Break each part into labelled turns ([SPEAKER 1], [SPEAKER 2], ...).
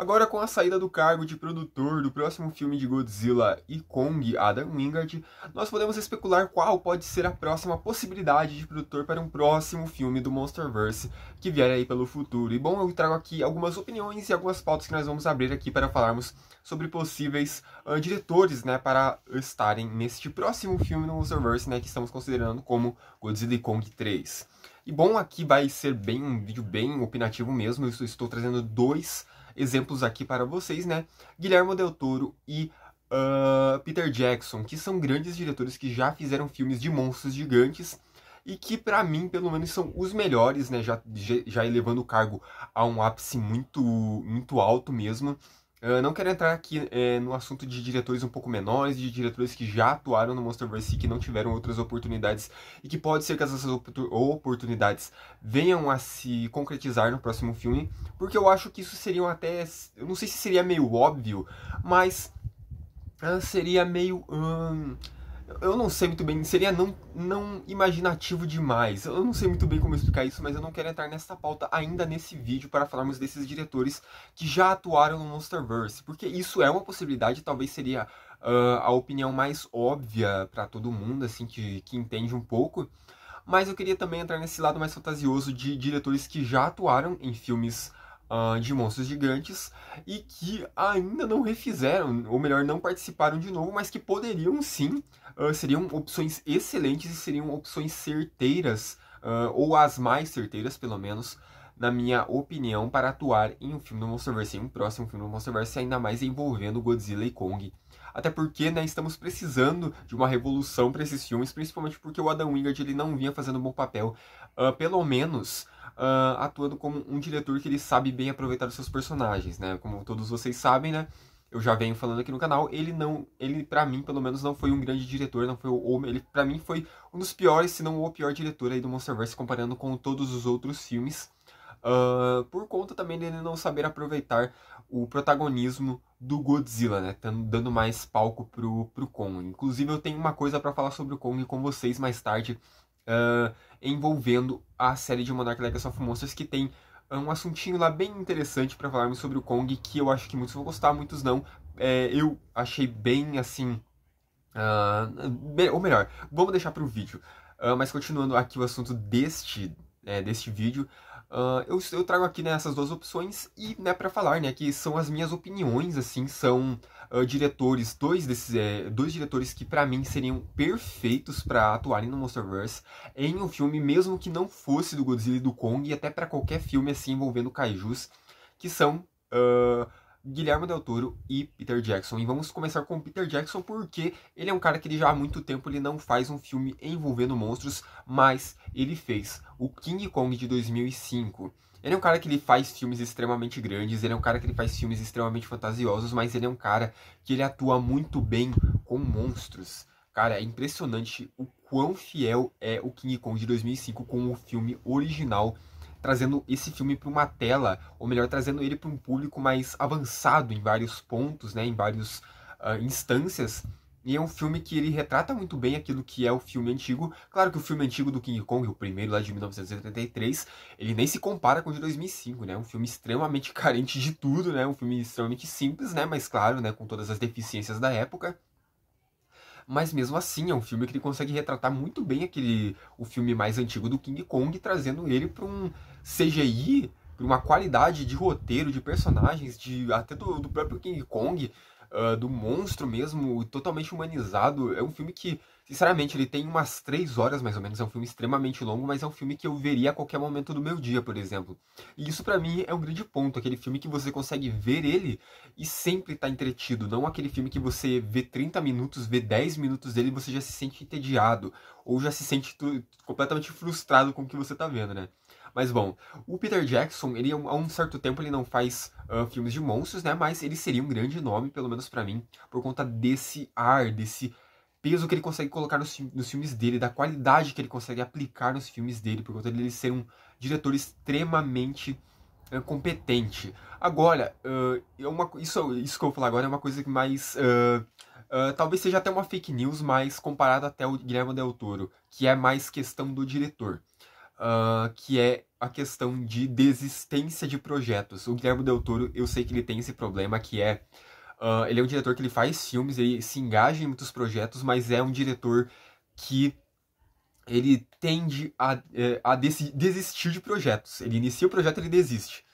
[SPEAKER 1] Agora, com a saída do cargo de produtor do próximo filme de Godzilla e Kong, Adam Wingard, nós podemos especular qual pode ser a próxima possibilidade de produtor para um próximo filme do Monsterverse que vier aí pelo futuro. E bom, eu trago aqui algumas opiniões e algumas pautas que nós vamos abrir aqui para falarmos sobre possíveis uh, diretores, né, para estarem neste próximo filme do Monsterverse, né, que estamos considerando como Godzilla e Kong 3. E bom, aqui vai ser bem um vídeo bem opinativo mesmo, eu estou, estou trazendo dois exemplos aqui para vocês, né? Guilhermo Del Toro e uh, Peter Jackson, que são grandes diretores que já fizeram filmes de monstros gigantes e que para mim, pelo menos, são os melhores, né? Já, já elevando o cargo a um ápice muito, muito alto mesmo não quero entrar aqui é, no assunto de diretores um pouco menores, de diretores que já atuaram no Monsterverse e que não tiveram outras oportunidades e que pode ser que essas oportunidades venham a se concretizar no próximo filme, porque eu acho que isso seria até, eu não sei se seria meio óbvio, mas uh, seria meio hum, eu não sei muito bem, seria não, não imaginativo demais. Eu não sei muito bem como explicar isso, mas eu não quero entrar nessa pauta ainda nesse vídeo para falarmos desses diretores que já atuaram no Monsterverse, porque isso é uma possibilidade, talvez seria uh, a opinião mais óbvia para todo mundo, assim, que, que entende um pouco. Mas eu queria também entrar nesse lado mais fantasioso de diretores que já atuaram em filmes uh, de monstros gigantes e que ainda não refizeram, ou melhor, não participaram de novo, mas que poderiam sim, uh, seriam opções excelentes e seriam opções certeiras, uh, ou as mais certeiras, pelo menos, na minha opinião, para atuar em um filme do Monsterverse, em um próximo filme do Monsterverse, ainda mais envolvendo Godzilla e Kong. Até porque, né, estamos precisando de uma revolução para esses filmes, principalmente porque o Adam Wingard ele não vinha fazendo um bom papel, uh, pelo menos uh, atuando como um diretor que ele sabe bem aproveitar os seus personagens, né? Como todos vocês sabem, né? Eu já venho falando aqui no canal, ele não, ele para mim, pelo menos não foi um grande diretor, não foi o ele para mim foi um dos piores, se não o pior diretor aí do MonsterVerse comparando com todos os outros filmes. Uh, por conta também dele não saber aproveitar o protagonismo do Godzilla, né? Dando mais palco pro, pro Kong. Inclusive, eu tenho uma coisa para falar sobre o Kong com vocês mais tarde uh, envolvendo a série de Monarch Legacy of Monsters, que tem ah, um assuntinho lá bem interessante para falarmos sobre o Kong, que eu acho que muitos vão gostar, muitos não. É, eu achei bem assim. Uh, ou melhor, vamos deixar para o vídeo. Uh, mas continuando aqui o assunto deste, é, deste vídeo, eu, eu, trago aqui né, essas duas opções e né, para falar né, que são as minhas opiniões, assim, são uh, diretores, dois desses, é, dois diretores que para mim seriam perfeitos para atuarem no MonsterVerse em um filme mesmo que não fosse do Godzilla e do Kong e até para qualquer filme assim envolvendo kaijus, que são uh, Guilherme Del Toro e Peter Jackson. E vamos começar com Peter Jackson porque ele é um cara que ele já há muito tempo ele não faz um filme envolvendo monstros, mas ele fez o King Kong de 2005. Ele é um cara que ele faz filmes extremamente grandes, ele é um cara que ele faz filmes extremamente fantasiosos, mas ele é um cara que ele atua muito bem com monstros. Cara, é impressionante o quão fiel é o King Kong de 2005 com o filme original trazendo esse filme para uma tela, ou melhor, trazendo ele para um público mais avançado em vários pontos, né, em várias uh, ah, instâncias. E é um filme que ele retrata muito bem aquilo que é o filme antigo. Claro que o filme antigo do King Kong, o primeiro lá de 1983, ele nem se compara com o de 2005, né? É um filme extremamente carente de tudo, né? Um filme extremamente simples, né? Mas claro, né? Com todas as deficiências da época mas mesmo assim é um filme que ele consegue retratar muito bem aquele o filme mais antigo do King Kong, trazendo ele para um CGI, para uma qualidade de roteiro, de personagens, de até do, do próprio King Kong, uh, do monstro mesmo, totalmente humanizado. É um filme que, sinceramente, ele tem umas três horas mais ou menos. É um filme extremamente longo, mas é um filme que eu veria a qualquer momento do meu dia, por exemplo. E isso para mim é um grande ponto. Aquele filme que você consegue ver ele e sempre tá entretido. Não aquele filme que você vê 30 minutos, vê 10 minutos dele e você já se sente entediado. Ou já se sente completamente frustrado com o que você tá vendo, né? Mas bom, o Peter Jackson, ele há um certo tempo ele não faz uh, filmes de monstros, né? Mas ele seria um grande nome, pelo menos para mim, por conta desse ar, desse peso que ele consegue colocar nos, nos, filmes dele, da qualidade que ele consegue aplicar nos filmes dele, por conta dele ser um diretor extremamente uh, competente. Agora, uh, uma, isso, isso que eu vou falar agora é uma coisa que mais Uh, talvez seja até uma fake news, mas comparado até o Guilherme Del Toro, que é mais questão do diretor uh, que é a questão de desistência de projetos. O Guilherme Del Toro, eu sei que ele tem esse problema que é. Uh, ele é um diretor que ele faz filmes, ele se engaja em muitos projetos, mas é um diretor que ele tende a, é, a desistir de projetos. Ele inicia o projeto, ele desiste.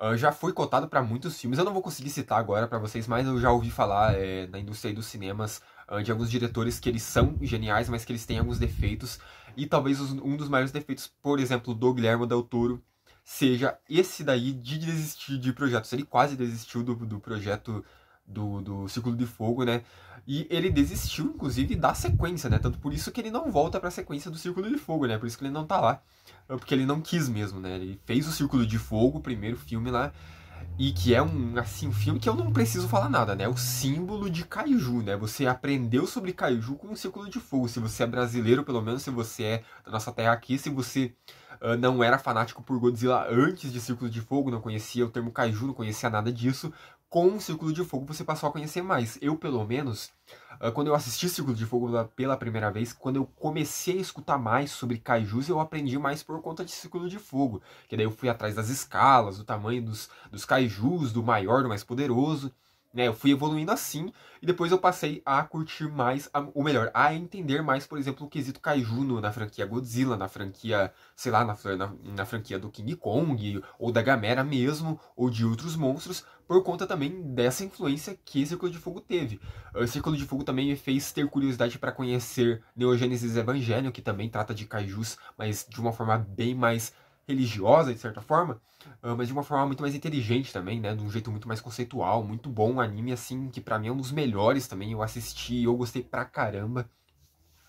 [SPEAKER 1] Uh, já foi cotado para muitos filmes. Eu não vou conseguir citar agora para vocês, mas eu já ouvi falar é, na indústria dos cinemas ah, de alguns diretores que eles são geniais, mas que eles têm alguns defeitos. E talvez um dos maiores defeitos, por exemplo, do Guilherme Del Toro, seja esse daí de desistir de projetos. Ele quase desistiu do, do projeto do, do Círculo de Fogo, né? E ele desistiu, inclusive, da sequência, né? Tanto por isso que ele não volta para a sequência do Círculo de Fogo, né? Por isso que ele não tá lá. Ah, porque ele não quis mesmo, né? Ele fez o Círculo de Fogo, o primeiro filme lá, e que é um assim um filme que eu não preciso falar nada, né? O símbolo de kaiju, né? Você aprendeu sobre kaiju com o Círculo de Fogo. Se você é brasileiro, pelo menos se você é da nossa terra aqui, se você uh, não era fanático por Godzilla antes de Círculo de Fogo, não conhecia o termo kaiju, não conhecia nada disso, com o Círculo de Fogo você passou a conhecer mais. Eu, pelo menos, ah, quando eu assisti Círculo de Fogo pela primeira vez, quando eu comecei a escutar mais sobre kaijus, eu aprendi mais por conta de Círculo de Fogo. Que daí eu fui atrás das escalas, do tamanho dos, dos kaijus, do maior, do mais poderoso. Né, eu fui evoluindo assim e depois eu passei a curtir mais, a, ou melhor, a entender mais, por exemplo, o quesito no na franquia Godzilla, na franquia, sei lá, na, na, na, franquia do King Kong, ou da Gamera mesmo, ou de outros monstros, por conta também dessa influência que Círculo de Fogo teve. O Círculo de Fogo também me fez ter curiosidade para conhecer Neogênesis Evangelho, que também trata de kaijus, mas de uma forma bem mais religiosa, de certa forma, ah, mas de uma forma muito mais inteligente também, né? De um jeito muito mais conceitual, muito bom. Um anime, assim, que para mim é um dos melhores também. Eu assisti, eu gostei pra caramba.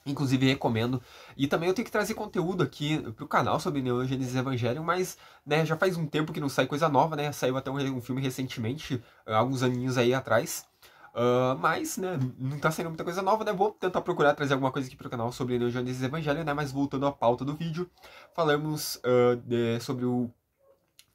[SPEAKER 1] Inclusive recomendo. E também eu tenho que trazer conteúdo aqui pro canal sobre Neon Genesis Evangelion, mas né, já faz um tempo que não sai coisa nova, né? Saiu até um filme recentemente, ah, alguns aninhos aí atrás. Uh, mas, né, não tá saindo muita coisa nova, né? Vou tentar procurar trazer alguma coisa aqui pro canal sobre Neon Genesis Evangelho, né? Mas voltando à pauta do vídeo, falamos uh, de, sobre o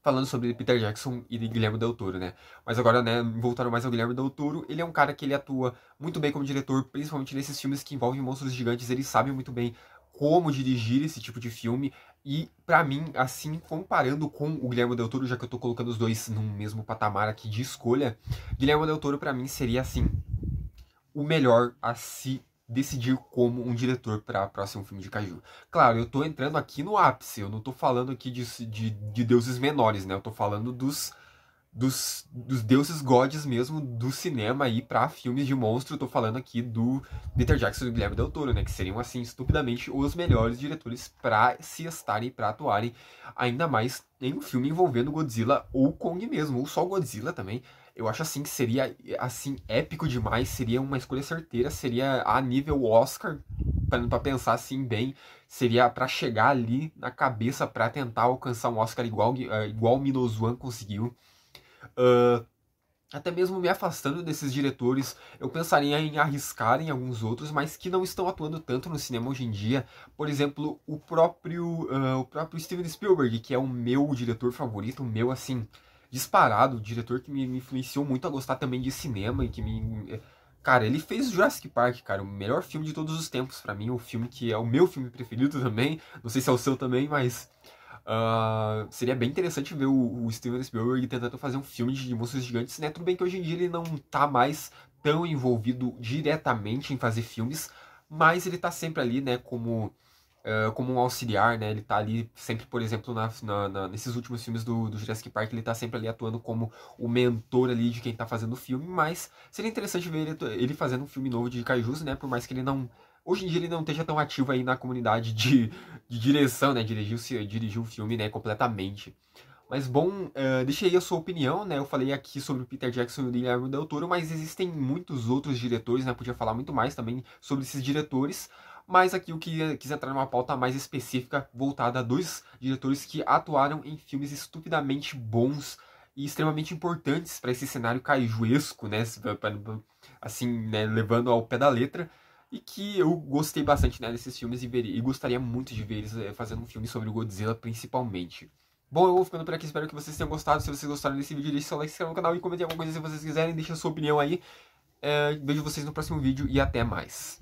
[SPEAKER 1] falando sobre Peter Jackson e de Guilherme Del Toro, né? Mas agora, né, voltando mais ao Guilherme Del Toro, ele é um cara que ele atua muito bem como diretor, principalmente nesses filmes que envolvem monstros gigantes, ele sabe muito bem como dirigir esse tipo de filme. E, para mim, assim, comparando com o Guilherme Del Toro, já que eu tô colocando os dois num mesmo patamar aqui de escolha, Guilherme Del Toro, para mim, seria, assim, o melhor a se decidir como um diretor para próximo filme de Caju. Claro, eu tô entrando aqui no ápice, eu não tô falando aqui de, de, de deuses menores, né? Eu tô falando dos dos, dos deuses gods mesmo do cinema aí para filmes de monstro. Tô falando aqui do Peter Jackson e do Guilherme Del Toro, né? Que seriam, assim, estupidamente os melhores diretores para se estarem, para atuarem, ainda mais em um filme envolvendo Godzilla ou Kong mesmo, ou só Godzilla também. Eu acho, assim, que seria, assim, épico demais, seria uma escolha certeira, seria a nível Oscar, para pensar, assim, bem, seria para chegar ali na cabeça para tentar alcançar um Oscar igual, eh, igual Minos conseguiu. Uh, até mesmo me afastando desses diretores, eu pensaria em arriscar em alguns outros, mas que não estão atuando tanto no cinema hoje em dia. Por exemplo, o próprio, uh, o próprio Steven Spielberg, que é o meu diretor favorito, o meu, assim, disparado, o diretor que me, influenciou muito a gostar também de cinema e que me... Eh, cara, ele fez Jurassic Park, cara, o melhor filme de todos os tempos para mim, o filme que é o meu filme preferido também, não sei se é o seu também, mas... Uh, seria bem interessante ver o, o Steven Spielberg tentando fazer um filme de monstros gigantes, né? Tudo bem que hoje em dia ele não tá mais tão envolvido diretamente em fazer filmes, mas ele tá sempre ali, né, como, uh, como um auxiliar, né? Ele tá ali sempre, por exemplo, na, na, na, nesses últimos filmes do, do Jurassic Park, ele tá sempre ali atuando como o mentor ali de quem tá fazendo o filme, mas seria interessante ver ele, ele fazendo um filme novo de Kaijus, né? Por mais que ele não Hoje em dia ele não esteja tão ativo aí na comunidade de, de direção, né? Dirigiu, dirigiu o filme, né? Completamente. Mas bom, uh, eh, deixei aí a sua opinião, né? Eu falei aqui sobre o Peter Jackson e o Guilherme Del Toro, mas existem muitos outros diretores, né? Podia falar muito mais também sobre esses diretores. Mas aqui eu queria, quis entrar numa pauta mais específica voltada a dois diretores que atuaram em filmes estupidamente bons e extremamente importantes para esse cenário caijuesco, né? Assim, né? Levando ao pé da letra e que eu gostei bastante né, desses filmes e, ver, e gostaria muito de ver eles eh, fazendo um filme sobre o Godzilla, principalmente. Bom, eu vou ficando por aqui, espero que vocês tenham gostado. Se vocês gostaram desse vídeo, deixe seu like, se inscreva no canal e comente alguma coisa se vocês quiserem, deixe a sua opinião aí. É, vejo vocês no próximo vídeo e até mais.